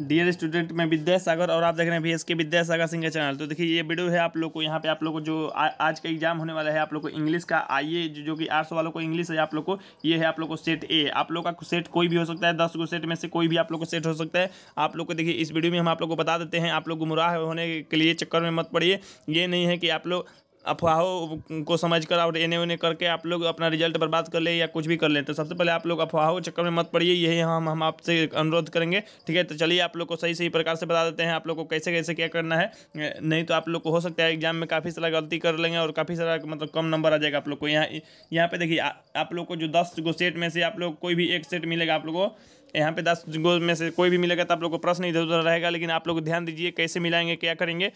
dear student मैं विद्यासागर और आप देख रहे हैं भी एस के विद्यासागर सिंह चैनल तो देखिए ये वीडियो है आप लोग को यहाँ पे आप लोग को जो आ, आज का एग्जाम होने वाला है आप लोग को इंग्लिश का आइए जो, जो कि सौ वालों को इंग्लिश है आप लोग को ये है आप लोग को सेट ए आप लोग का सेट कोई भी हो सकता है दस को सेट में से कोई भी आप लोग को सेट हो सकता है आप लोग को देखिए इस वीडियो में हम आप लोग को बता देते हैं आप लोग गुमराह होने के लिए चक्कर में मत पड़िए ये नहीं है कि आप लोग अफवाहों को समझ कर और एने उने करके आप लोग अपना रिजल्ट बर्बाद कर ले या कुछ भी कर लें तो सबसे पहले आप लोग अफवाहों के चक्कर में मत पड़िए यही हम हम आपसे अनुरोध करेंगे ठीक है तो चलिए आप लोग को सही सही प्रकार से बता देते हैं आप लोग को कैसे कैसे क्या करना है नहीं तो आप लोग को हो सकता है एग्जाम में काफ़ी सारा गलती कर लेंगे और काफ़ी सारा मतलब कम नंबर आ जाएगा आप लोग को यहाँ यहाँ पर देखिए आप लोग को जो दस गो सेट में से आप लोग कोई भी एक सेट मिलेगा आप लोग को यहाँ पे दस गो में से कोई भी मिलेगा तो आप लोग को प्रश्न इधर उधर रहेगा लेकिन आप लोग ध्यान दीजिए कैसे मिलाएंगे क्या करेंगे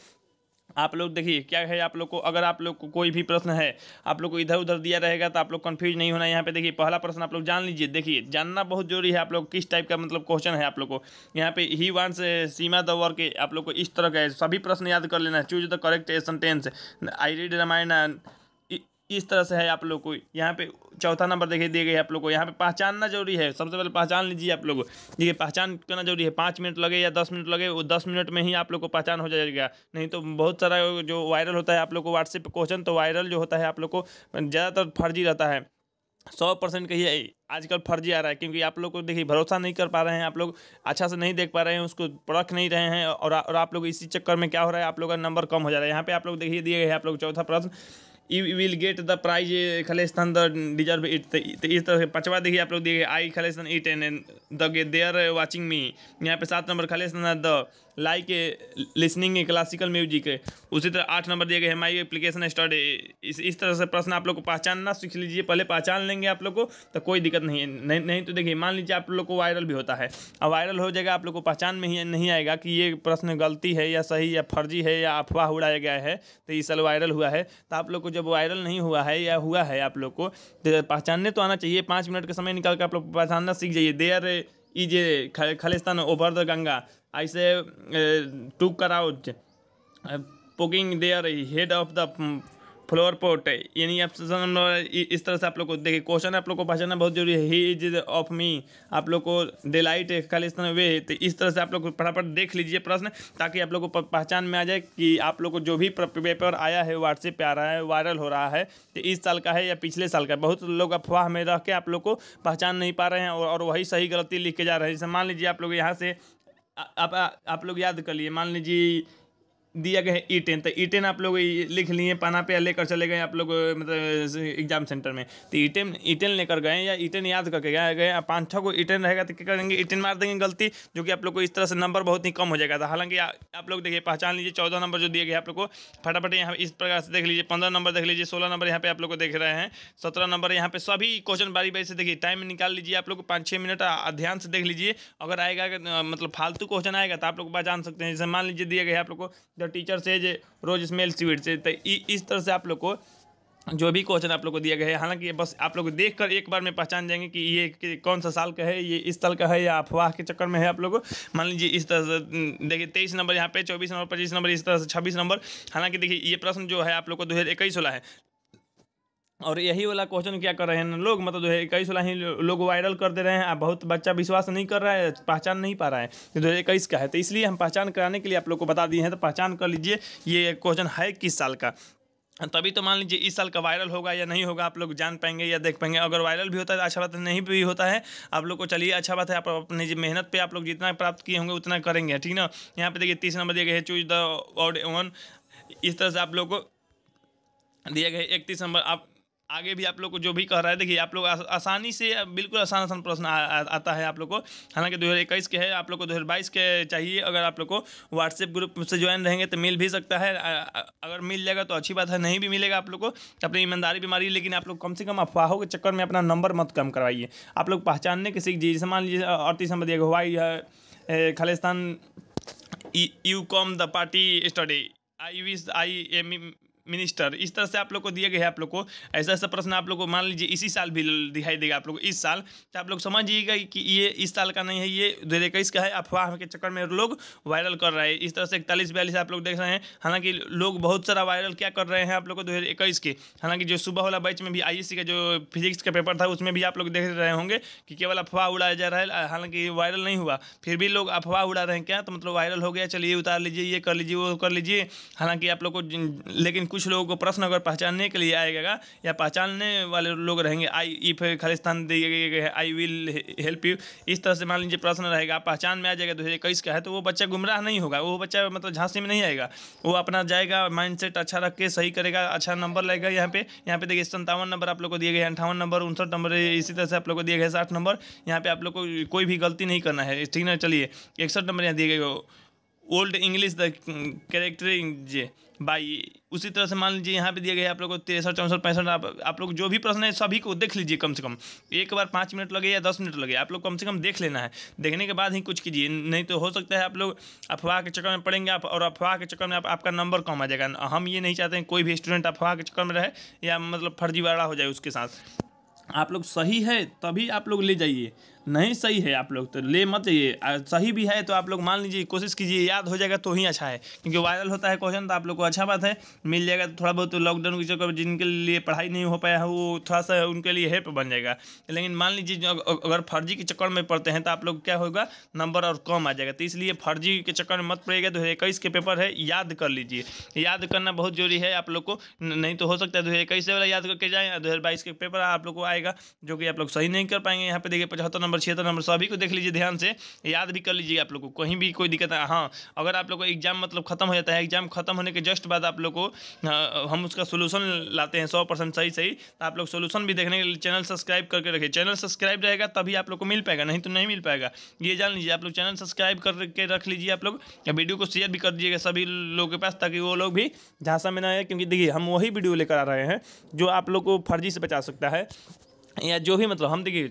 आप लोग देखिए क्या है आप लोग को अगर आप लोग को कोई भी प्रश्न है आप लोग को इधर उधर दिया रहेगा तो आप लोग कन्फ्यूज नहीं होना यहाँ पे देखिए पहला प्रश्न आप लोग जान लीजिए देखिए जानना बहुत जरूरी है आप लोग किस टाइप का मतलब क्वेश्चन है आप लोग को यहाँ पे ही वन से सीमा द वर्क आप लोग को इस तरह का सभी प्रश्न याद कर लेना choose the correct sentence I read Ramayana इस तरह से है आप लोग को यहाँ पे चौथा नंबर देखिए दिए गए आप लोग को यहाँ पे पहचानना जरूरी है सबसे पहले पहचान लीजिए आप लोग देखिए पहचान करना जरूरी है पाँच मिनट लगे या दस मिनट लगे वो दस मिनट में ही आप लोग को पहचान हो जाएगा नहीं तो बहुत सारा जो वायरल होता है आप लोग को व्हाट्सएप क्वेश्चन तो वायरल जो होता है आप लोग को ज़्यादातर फर्जी रहता है सौ परसेंट कही आजकल फर्जी आ रहा है क्योंकि आप लोग को देखिए भरोसा नहीं कर पा रहे हैं आप लोग अच्छा से नहीं देख पा रहे हैं उसको परख नहीं रहे हैं और और आप लोग इसी चक्कर में क्या हो रहा है आप लोग का नंबर कम हो जा रहा है यहाँ पे आप लोग देखिए दिए गए आप लोग चौथा प्रश्न you will get the prize खलेस्थान द डिजर्व इट इस तरह से पाँचवा देखिए आप लोग दिए आई खलेस्थान it and the are watching me यहाँ पे सात नंबर खलेस्थान the like listening classical music उसी तरह आठ नंबर दिए गए हैं माई एप्लीकेशन स्टडी इस इस तरह से प्रश्न आप लोग को पहचानना सीख लीजिए पहले पहचान लेंगे आप लोग को तो कोई दिक्कत दिक्कत नहीं है नहीं नहीं तो देखिए मान लीजिए आप लोग को वायरल भी होता है अब वायरल हो जाएगा आप लोग को पहचान में ही नहीं आएगा कि ये प्रश्न गलती है या सही या फर्जी है या अफवाह उड़ाया गया है तो ये सल वायरल हुआ है तो आप लोग को जब वायरल नहीं हुआ है या हुआ है आप लोग को तो पहचानने तो आना चाहिए पाँच मिनट का समय निकाल के आप लोग पहचानना सीख जाइए देर इज खालिस्तान ओवर द गंगा ऐसे to crouch poking their head of the floor port यानी ऑप्शन इस तरह से आप लोग को देखिए क्वेश्चन आप लोग को पहचाना बहुत जरूरी है ही इज ऑफ मी आप लोग को डिलाइट है खालिस्तान वे तो इस तरह से आप लोग फटाफट देख लीजिए प्रश्न ताकि आप लोग को पहचान में आ जाए कि आप लोग को जो भी पेपर आया है व्हाट्सएप पर आ रहा है वायरल हो रहा है तो इस साल का है या पिछले साल का बहुत लोग अफवाह में रह के आप लोग को पहचान नहीं पा रहे हैं और वही सही गलती लिख के जा रहे हैं जैसे मान लीजिए आप लोग यहाँ से आप आप लोग याद कर लिए मान लीजिए दिया गया है ई e टेन तो ई e टेन आप लोग लिख लिए पाना पे लेकर चले गए आप लोग मतलब एग्जाम सेंटर में तो ई टेन ई टेन लेकर गए या ई e याद करके गए गए पाँच छः को ई टेन रहेगा तो क्या करेंगे ई मार देंगे गलती जो कि आप लोग को इस तरह से नंबर बहुत ही कम हो जाएगा था तो हालांकि आप लोग देखिए पहचान लीजिए चौदह नंबर जो दिए गए आप लोग को फटाफट यहाँ इस प्रकार से देख लीजिए पंद्रह नंबर देख लीजिए सोलह नंबर यहाँ पे आप लोग को देख रहे हैं सत्रह नंबर यहाँ पे सभी क्वेश्चन बारी बारी से देखिए टाइम निकाल लीजिए आप लोग पाँच छः मिनट ध्यान से देख लीजिए अगर आएगा मतलब फालतू क्वेश्चन आएगा तो आप लोग पहचान सकते हैं जैसे मान लीजिए दिया गया आप लोग को टीचर मतलब सेज रोज स्मेल स्वीट से तो इस तरह से आप लोग को जो भी क्वेश्चन आप लोग को दिया गया है हालांकि बस आप लोग देख कर एक बार में पहचान जाएंगे कि ये कि कौन सा साल का है ये इस साल का है या अफवाह के चक्कर में है आप लोग मान लीजिए इस तरह से देखिए तेईस नंबर यहाँ पे चौबीस नंबर पच्चीस नंबर इस तरह से छब्बीस नंबर हालांकि देखिए ये प्रश्न जो है आप लोग को दो हज़ार इक्कीस वाला है और यही वाला क्वेश्चन क्या कर रहे हैं लोग मतलब जो है इक्कीस वाला ही लोग वायरल कर दे रहे हैं बहुत बच्चा विश्वास नहीं कर रहा है पहचान नहीं पा रहा है जो इक्कीस का है तो इसलिए हम पहचान कराने के लिए आप लोग को बता दिए हैं तो पहचान कर लीजिए ये क्वेश्चन है किस साल का तभी तो मान लीजिए इस साल का वायरल होगा या नहीं होगा आप लोग जान पाएंगे या देख पाएंगे अगर वायरल भी होता है तो अच्छा बात है नहीं भी होता है आप लोग को चलिए अच्छा बात है आप अपने मेहनत पे आप लोग जितना प्राप्त किए होंगे उतना करेंगे ठीक ना यहाँ पे देखिए तीस नंबर दिए गए चूज द और वन इस तरह से आप लोग को दिया गया इकतीस नंबर आप आगे भी आप लोग को जो भी कह रहा है देखिए आप लोग आस, आसानी से बिल्कुल आसान आसान प्रश्न आता है आप लोग को हालांकि इक्कीस के है आप लोग को दो हज़ार बाईस के चाहिए अगर आप लोग को व्हाट्सएप ग्रुप से ज्वाइन रहेंगे तो मिल भी सकता है अगर मिल जाएगा तो अच्छी बात है नहीं भी मिलेगा आप लोग को अपनी ईमानदारी बीमारी लेकिन आप लोग कम से कम अफवाहों के चक्कर में अपना नंबर मत कम करवाइए आप लोग पहचानने के सीख जी मान लीजिए अड़तीस नंबर दिया हवाई Khalistan you com the party study I wish I am minister इस तरह से आप लोग को दिया गया है आप लोग को ऐसा ऐसा प्रश्न आप लोग को मान लीजिए इसी साल भी दिखाई देगा आप लोग इस साल तो आप लोग समझिएगा कि ये इस साल का नहीं है ये दो हज़ार इक्कीस का है अफवाह के चक्कर में लोग वायरल कर रहे हैं इस तरह से इकतालीस बयालीस आप लोग देख रहे हैं हालांकि लोग बहुत सारा वायरल क्या कर रहे हैं आप लोग को दो के हालांकि जो सुबह वाला बैच में भी आई e का जो फिजिक्स का पेपर था उसमें भी आप लोग देख रहे होंगे कि केवल अफवाह उड़ाया जा रहा है हालांकि वायरल नहीं हुआ फिर भी लोग अफवाह उड़ा रहे हैं क्या तो मतलब वायरल हो गया चलिए उतार लीजिए ये कर लीजिए वो कर लीजिए हालांकि आप लोग को लेकिन कुछ कुछ लोगों को प्रश्न अगर पहचानने के लिए आएगा या पहचानने वाले लोग रहेंगे आई इफ खालिस्तान दिए आई विल हेल्प यू इस तरह से मान लीजिए प्रश्न रहेगा पहचान में आ जाएगा दो हज़ार इक्कीस का है तो वो बच्चा गुमराह नहीं होगा वो बच्चा मतलब झांसी में नहीं आएगा वो अपना जाएगा सेट अच्छा रख के सही करेगा अच्छा नंबर लगेगा यहाँ पे यहाँ पे देखिए संतावन नंबर आप लोग को दिए गए अंठावन नंबर उनसठ नंबर इसी तरह से आप लोग को दिए गए साठ नंबर यहाँ पे आप लोग को कोई भी गलती नहीं करना है ठीक ना चलिए इकसठ नंबर यहाँ दिए गए old English the J by उसी तरह से मान लीजिए यहाँ पे दिया गया है आप लोग को तिरसठ चौंसठ पैंसठ आप आप लोग जो भी प्रश्न है सभी को देख लीजिए कम से कम एक बार पाँच मिनट लगे या दस मिनट लगे आप लोग कम से कम देख लेना है देखने के बाद ही कुछ कीजिए नहीं तो हो सकता है आप लोग अफवाह के चक्कर में पड़ेंगे आप और अफवाह के चक्कर में आप, आपका नंबर कम आ जाएगा हम ये नहीं चाहते हैं कोई भी स्टूडेंट अफवाह के चक्कर में रहे या मतलब फर्जीवाड़ा हो जाए उसके साथ आप लोग सही है तभी आप लोग ले जाइए नहीं सही है आप लोग तो ले मत ये सही भी है तो आप लोग मान लीजिए कोशिश कीजिए याद हो जाएगा तो ही अच्छा है क्योंकि वायरल होता है क्वेश्चन तो आप लोग को अच्छा बात है मिल जाएगा तो थोड़ा बहुत लॉकडाउन की चक्कर जिनके लिए पढ़ाई नहीं हो पाया है वो थोड़ा सा उनके लिए हेल्प बन जाएगा लेकिन मान लीजिए अगर फर्जी के चक्कर में पढ़ते हैं तो आप लोग क्या होगा नंबर और कम आ जाएगा तो इसलिए फर्जी के चक्कर में मत पड़ेगा दो इक्कीस के पेपर है याद कर लीजिए याद करना बहुत जरूरी है आप लोग को नहीं तो हो सकता है दो इक्कीस वाला याद करके जाए दो हज़ार के पेपर आप लोग को आएगा जो कि आप लोग सही नहीं कर पाएंगे यहाँ पर देखिए पचहत्तर नंबर नंबर छिहत्तर तो नंबर सभी को देख लीजिए ध्यान से याद भी कर लीजिए आप लोग को कहीं भी कोई दिक्कत हाँ अगर आप लोग को एग्जाम मतलब खत्म हो जाता है एग्जाम खत्म होने के जस्ट बाद आप लोग को हाँ, हम उसका सोल्यूशन लाते हैं सौ परसेंट सही सही तो आप लोग सोल्यूशन भी देखने के लिए चैनल सब्सक्राइब करके रखिए चैनल सब्सक्राइब रहेगा तभी आप लोग को मिल पाएगा नहीं तो नहीं मिल पाएगा ये जान लीजिए आप लोग चैनल सब्सक्राइब करके रख लीजिए आप लोग वीडियो को शेयर भी कर दीजिएगा सभी लोगों के पास ताकि वो लोग भी झांसा में ना आए क्योंकि देखिए हम वही वीडियो लेकर आ रहे हैं जो आप लोग को फर्जी से बचा सकता है या जो भी मतलब हम देखिए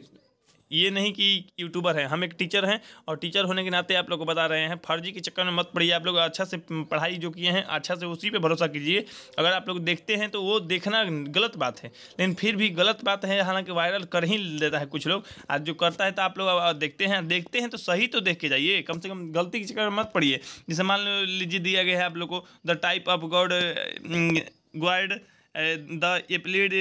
ये नहीं कि यूट्यूबर हैं हम एक टीचर हैं और टीचर होने के नाते आप लोग को बता रहे हैं फर्जी के चक्कर में मत पड़िए आप लोग अच्छा से पढ़ाई जो किए हैं अच्छा से उसी पे भरोसा कीजिए अगर आप लोग देखते हैं तो वो देखना गलत बात है लेकिन फिर भी गलत बात है हालांकि वायरल कर ही देता है कुछ लोग आज जो करता है तो आप लोग देखते हैं देखते हैं तो सही तो देख के जाइए कम से कम गलती के चक्कर में मत पड़िए जैसे मान लीजिए दिया गया है आप लोग को the type of god god the applied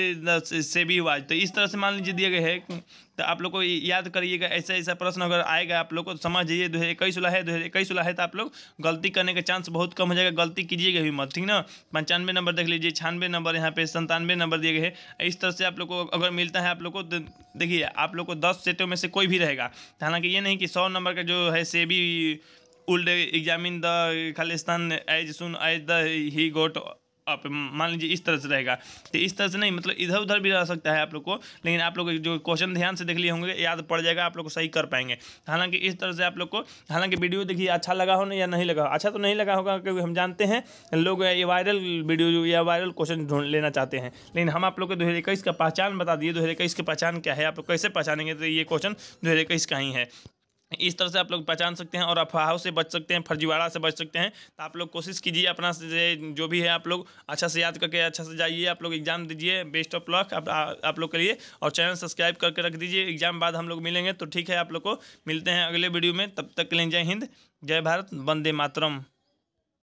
से भी वाज तो इस तरह से मान लीजिए दिया गया है तो आप लोग को याद करिएगा ऐसा ऐसा प्रश्न अगर आएगा आप लोग को समझ जाइए दो हज़ार इक्कीस वाला है दो हज़ार इक्कीस वाला है तो आप लोग गलती करने का चांस बहुत कम हो जाएगा गलती कीजिएगा भी मत ठीक ना पंचानवे नंबर देख लीजिए छानवे नंबर यहाँ पे संतानवे नंबर दिए गए हैं इस तरह से आप लोग को अगर मिलता है आप लोग को देखिए आप लोग को दस सेटों में से कोई भी रहेगा हालांकि ये नहीं कि सौ नंबर का जो है से भी would examine the Khalistan as soon as the he got आप मान लीजिए इस तरह से रहेगा तो इस तरह से नहीं मतलब इधर उधर भी रह सकता है आप लोग को लेकिन आप लोग जो क्वेश्चन ध्यान से देख लिए होंगे याद पड़ जाएगा आप लोग को सही कर पाएंगे हालांकि इस तरह से आप लोग को हालांकि वीडियो देखिए अच्छा लगा हो ना या नहीं लगा हो अच्छा तो नहीं लगा होगा क्योंकि हम जानते हैं लोग ये वायरल वीडियो या वायरल क्वेश्चन ढूंढ लेना चाहते हैं लेकिन हम आप लोग को दो का पहचान बता दिए दो की पहचान क्या है आप लोग कैसे पहचानेंगे तो ये क्वेश्चन दो का ही है इस तरह से आप लोग पहचान सकते हैं और अफवाहों से बच सकते हैं फर्जीवाड़ा से बच सकते हैं तो आप लोग कोशिश कीजिए अपना जो भी है आप लोग अच्छा से याद करके अच्छा से जाइए आप लोग एग्जाम दीजिए बेस्ट ऑफ लक आप, आप लोग के लिए और चैनल सब्सक्राइब करके रख दीजिए एग्जाम बाद हम लोग मिलेंगे तो ठीक है आप लोग को मिलते हैं अगले वीडियो में तब तक के लिए जय हिंद जय भारत वंदे मातरम